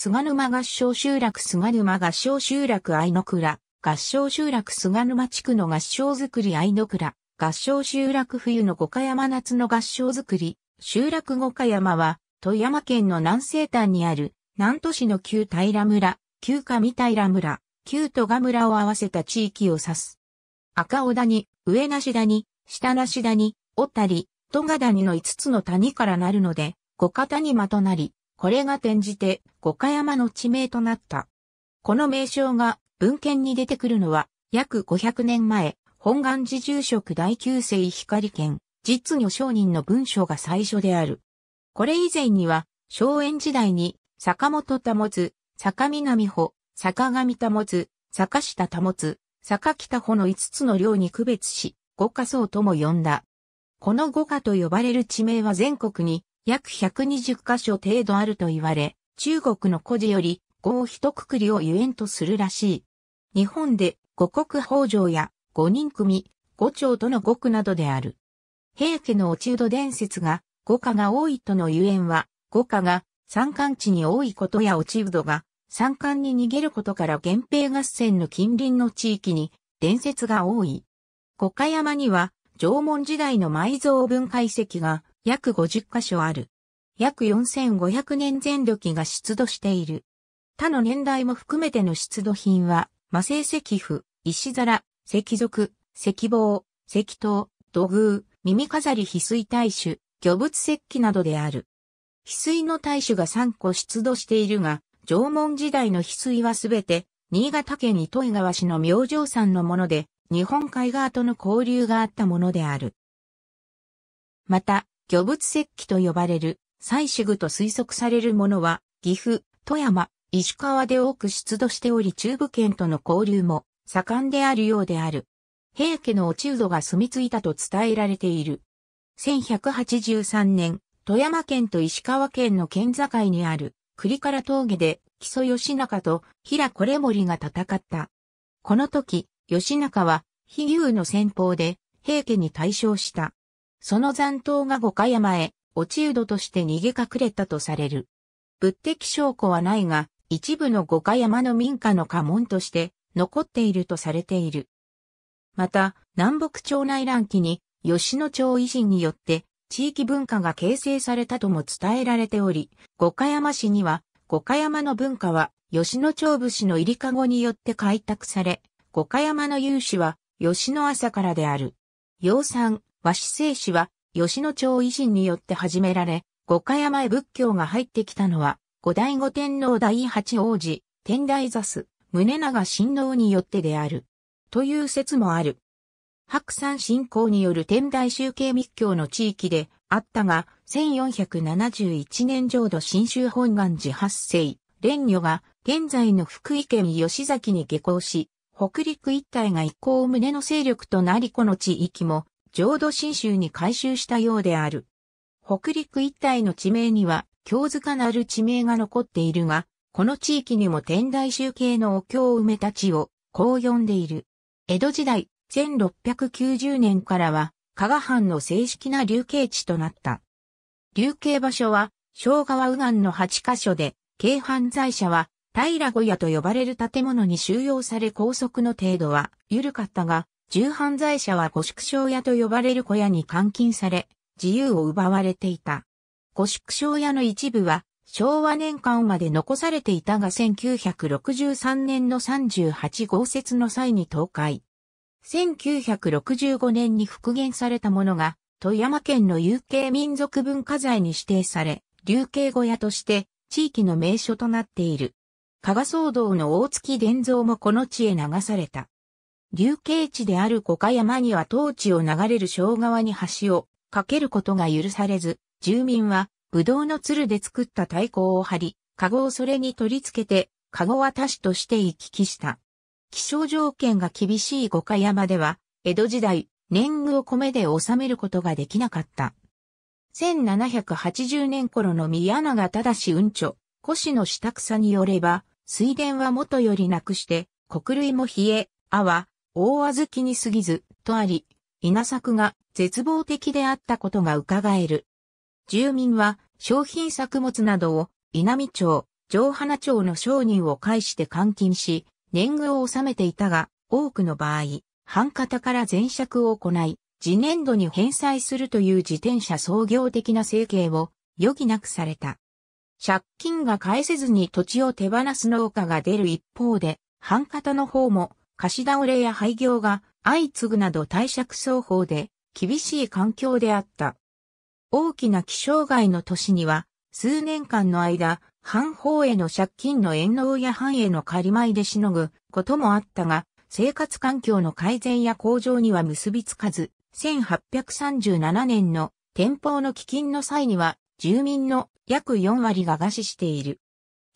菅沼合掌集落菅沼合掌集落愛の倉、合掌集落菅沼地区の合掌造り愛の倉、合掌集落冬の五箇山夏の合掌造り、集落五箇山は、富山県の南西端にある、南都市の旧平村、旧上平村、旧戸賀村を合わせた地域を指す。赤尾谷、上梨谷、下梨谷、小谷、戸賀谷の5つの谷からなるので、五箇谷間となり、これが転じて五箇山の地名となった。この名称が文献に出てくるのは約500年前、本願寺住職第九世光県、実女商人の文章が最初である。これ以前には、荘園時代に、坂本保つ、坂南保、坂上保つ、坂下保つ、坂北保の5つの寮に区別し、五箇層とも呼んだ。この五箇と呼ばれる地名は全国に約120箇所程度あると言われ、中国の古事より五を一括りをゆえんとするらしい。日本で五国法上や五人組、五長との五区などである。平家の落人伝説が五家が多いとのゆえんは、五家が山間地に多いことや落ち度が山間に逃げることから源平合戦の近隣の地域に伝説が多い。五家山には縄文時代の埋蔵文解析が約50カ所ある。約4500年前土器が出土している。他の年代も含めての出土品は、魔性石符、石皿、石族、石棒、石刀、土偶、耳飾り翡翠大種、魚物石器などである。翡翠の大種が3個出土しているが、縄文時代の翡翠はすべて、新潟県糸井川市の明星山のもので、日本海側との交流があったものである。また、魚物石器と呼ばれる採取具と推測されるものは、岐阜、富山、石川で多く出土しており中部圏との交流も盛んであるようである。平家の落人が住み着いたと伝えられている。1183年、富山県と石川県の県境にある栗から峠で木曽義仲と平これ森が戦った。この時、義仲は、比牛の戦法で平家に対象した。その残党が五箇山へ、落ち人として逃げ隠れたとされる。物的証拠はないが、一部の五箇山の民家の家紋として残っているとされている。また、南北朝内乱期に吉野町維新によって地域文化が形成されたとも伝えられており、五箇山市には五箇山の文化は吉野町士の入りかごによって開拓され、五箇山の有志は吉野朝からである。養蚕、和紙製紙は吉野町維新によって始められ、五箇山へ仏教が入ってきたのは、五代五天皇第八王子、天台座す、宗長親王によってである。という説もある。白山信仰による天台集計密教の地域であったが、1471年浄土新州本願寺発生、蓮女が現在の福井県吉崎に下校し、北陸一帯が一向胸の勢力となりこの地域も浄土真宗に改修したようである。北陸一帯の地名には、京塚なる地名が残っているが、この地域にも天台宗系のお経を埋めた地を、こう呼んでいる。江戸時代、1690年からは、加賀藩の正式な流刑地となった。流刑場所は、昭川右岸の8カ所で、軽犯罪者は、平小屋と呼ばれる建物に収容され拘束の程度は緩かったが、重犯罪者は五宿小屋と呼ばれる小屋に監禁され、自由を奪われていた。五宿小屋の一部は、昭和年間まで残されていたが1963年の38号説の際に倒壊。1965年に復元されたものが、富山県の有形民族文化財に指定され、流形小屋として地域の名所となっている。加賀騒動の大月伝蔵もこの地へ流された。流刑地である五箇山には当地を流れる小川に橋を架けることが許されず、住民は、ぶどうの鶴で作った太鼓を張り、籠をそれに取り付けて、籠渡しとして行き来した。気象条件が厳しい五箇山では、江戸時代、年貢を米で収めることができなかった。1780年頃の宮永正運著、古市の下草によれば、水田は元よりなくして、国類も冷え、あわ。大小豆に過ぎず、とあり、稲作が絶望的であったことが伺える。住民は商品作物などを稲美町、上花町の商人を介して監禁し、年貢を納めていたが、多くの場合、半方から前借を行い、次年度に返済するという自転車創業的な生計を余儀なくされた。借金が返せずに土地を手放す農家が出る一方で、半方の方も貸し倒れや廃業が相次ぐなど貸借双方で厳しい環境であった。大きな気象害の年には、数年間の間、半法への借金の遠納や半への借り前でしのぐこともあったが、生活環境の改善や向上には結びつかず、1837年の天保の飢饉の際には、住民の約4割が餓死している。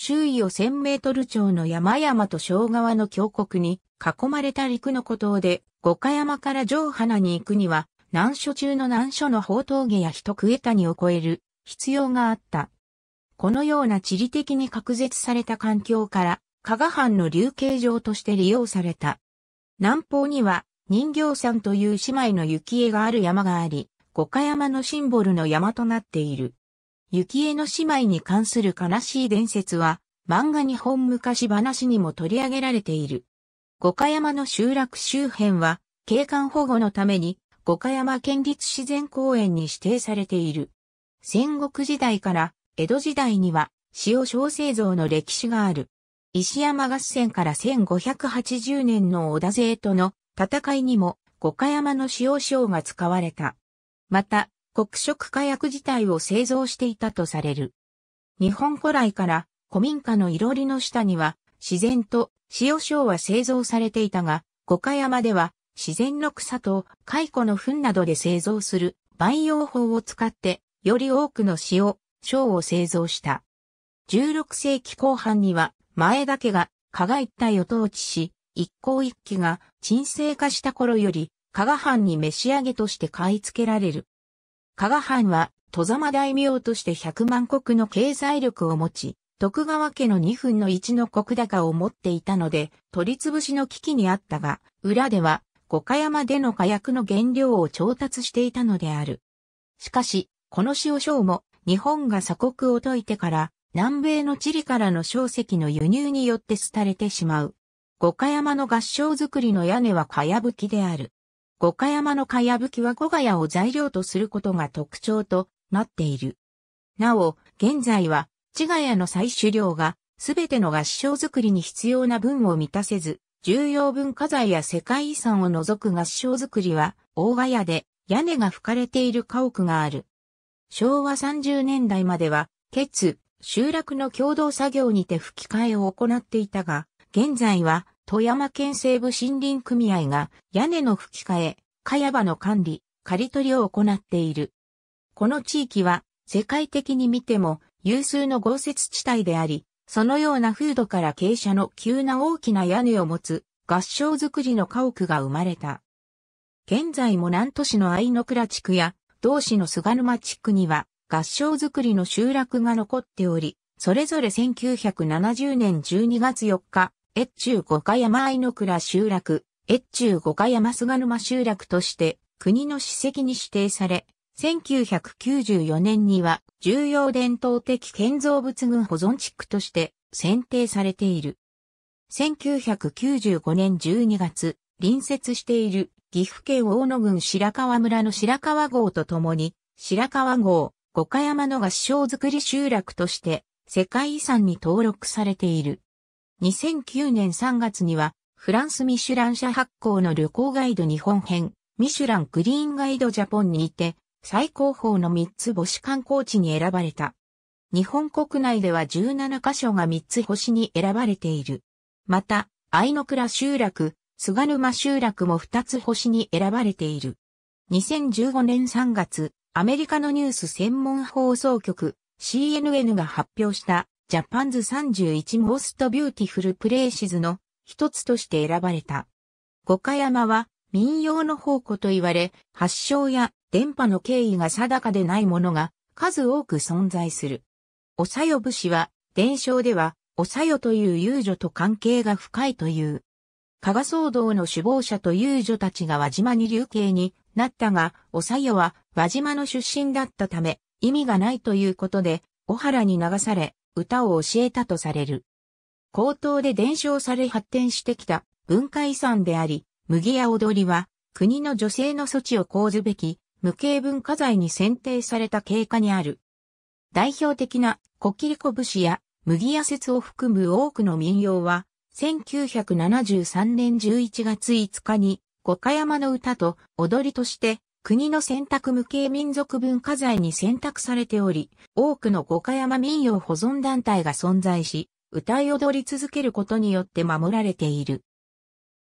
周囲を1000メートル超の山々と小川の峡谷に囲まれた陸の孤島で、五箇山から上花に行くには、難所中の難所の宝峠や人食え谷を越える必要があった。このような地理的に隔絶された環境から、加賀藩の流刑場として利用された。南方には、人形山という姉妹の雪絵がある山があり、五箇山のシンボルの山となっている。雪江の姉妹に関する悲しい伝説は、漫画日本昔話にも取り上げられている。五箇山の集落周辺は、景観保護のために、五箇山県立自然公園に指定されている。戦国時代から江戸時代には、塩小製造の歴史がある。石山合戦から1580年の織田勢との戦いにも、五箇山の塩塩が使われた。また、黒色火薬自体を製造していたとされる。日本古来から古民家のいろりの下には自然と塩塩は製造されていたが、五箇山では自然の草と蚕の糞などで製造する培養法を使ってより多くの塩、塩を製造した。16世紀後半には前田家が加賀一帯を統治し、一向一揆が沈静化した頃より加賀藩に召し上げとして買い付けられる加賀藩は、戸様大名として100万石の経済力を持ち、徳川家の2分の1の石高を持っていたので、取り潰しの危機にあったが、裏では、五箇山での火薬の原料を調達していたのである。しかし、この塩章も、日本が鎖国を解いてから、南米のチリからの小石の輸入によって廃れてしまう。五箇山の合掌造りの屋根はかやぶきである。五箇山のかやぶきは五ヶ谷を材料とすることが特徴となっている。なお、現在は、千ヶ谷の採取量が、すべての合掌造りに必要な分を満たせず、重要文化財や世界遺産を除く合掌造りは、大ヶ谷で、屋根が吹かれている家屋がある。昭和30年代までは、ケツ、集落の共同作業にて吹き替えを行っていたが、現在は富山県西部森林組合が屋根の吹き替え、茅場の管理、刈り取りを行っている。この地域は世界的に見ても有数の豪雪地帯であり、そのような風土から傾斜の急な大きな屋根を持つ合掌造りの家屋が生まれた。現在も南都市の愛の倉地区や同市の菅沼地区には合掌造りの集落が残っており、それぞれ1970年12月4日、越中五箇山愛の倉集落、越中五箇山菅沼集落として国の史跡に指定され、1994年には重要伝統的建造物群保存地区として選定されている。1995年12月、隣接している岐阜県大野郡白川村の白川郷とともに、白川郷、五箇山の合掌造り集落として世界遺産に登録されている。2009年3月には、フランスミシュラン社発行の旅行ガイド日本編、ミシュラングリーンガイドジャポンにて、最高峰の3つ星観光地に選ばれた。日本国内では17カ所が3つ星に選ばれている。また、愛の倉集落、菅沼集落も2つ星に選ばれている。2015年3月、アメリカのニュース専門放送局 CNN が発表したジャパンズ31モーストビューティフルプレイシズの一つとして選ばれた。五箇山は民謡の宝庫と言われ、発祥や電波の経緯が定かでないものが数多く存在する。おさよ武士は、伝承では、おさよという遊女と関係が深いという。加賀騒動の首謀者と遊女たちが輪島に流刑になったが、おさよは輪島の出身だったため、意味がないということで、小原に流され、歌を教えたとされる。高等で伝承され発展してきた文化遺産であり、麦や踊りは国の女性の措置を講ずべき無形文化財に選定された経過にある。代表的なコキリコ節や麦や説を含む多くの民謡は、1973年11月5日に五箇山の歌と踊りとして国の選択無形民族文化財に選択されており、多くの五箇山民謡保存団体が存在し、歌い踊り続けることによって守られている。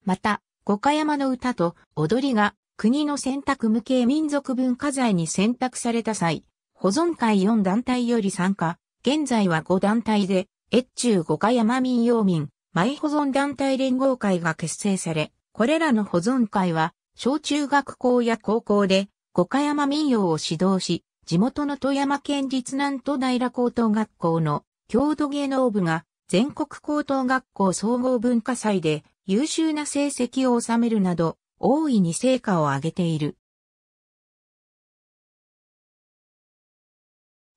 また、五箇山の歌と踊りが国の選択無形民族文化財に選択された際、保存会4団体より参加、現在は5団体で、越中五箇山民謡民、マイ保存団体連合会が結成され、これらの保存会は、小中学校や高校で五箇山民謡を指導し、地元の富山県立南都平高等学校の郷土芸能部が全国高等学校総合文化祭で優秀な成績を収めるなど、大いに成果を上げている。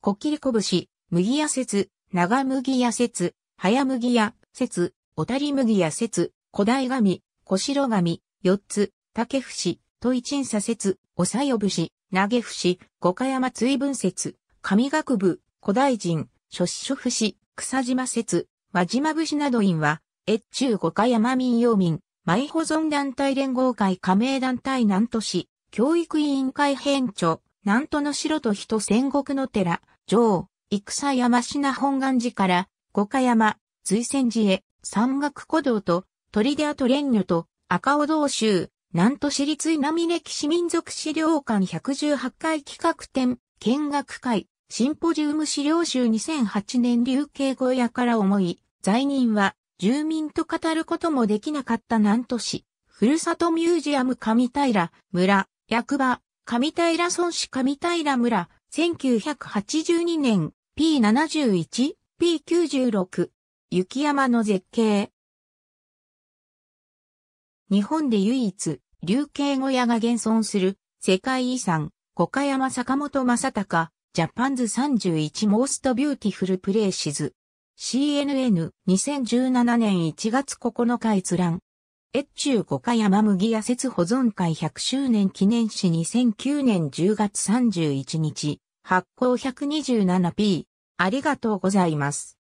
こきりこぶし、麦屋説、長麦屋説、早麦屋説、小谷麦屋説、古代紙、小白紙、四つ、竹伏、都一鎮左説、おさよ節、し、投げ伏、五箇山追分説、神学部、古代人、諸子諸節、草島説、輪島節など院は、越中五箇山民謡民、舞保存団体連合会加盟団体南都市、教育委員会編著、南都の城と人戦国の寺、城、戦山品本願寺から、五箇山、随仙寺へ、山岳古道と、鳥出跡連女と、赤尾道州、南都市立稲見歴史民族資料館118回企画展、見学会、シンポジウム資料集2008年流刑小屋から思い、在任は住民と語ることもできなかった南都市、ふるさとミュージアム上平村、役場、上平村市上平村、1982年、P71、P96、雪山の絶景。日本で唯一、流形小屋が現存する世界遺産、五箇山坂本正隆、ジャパンズ31モーストビューティフルプレイシズ。CNN 2017年1月9日閲覧。越中五箇山麦屋説保存会100周年記念誌2009年10月31日、発行 127p。ありがとうございます。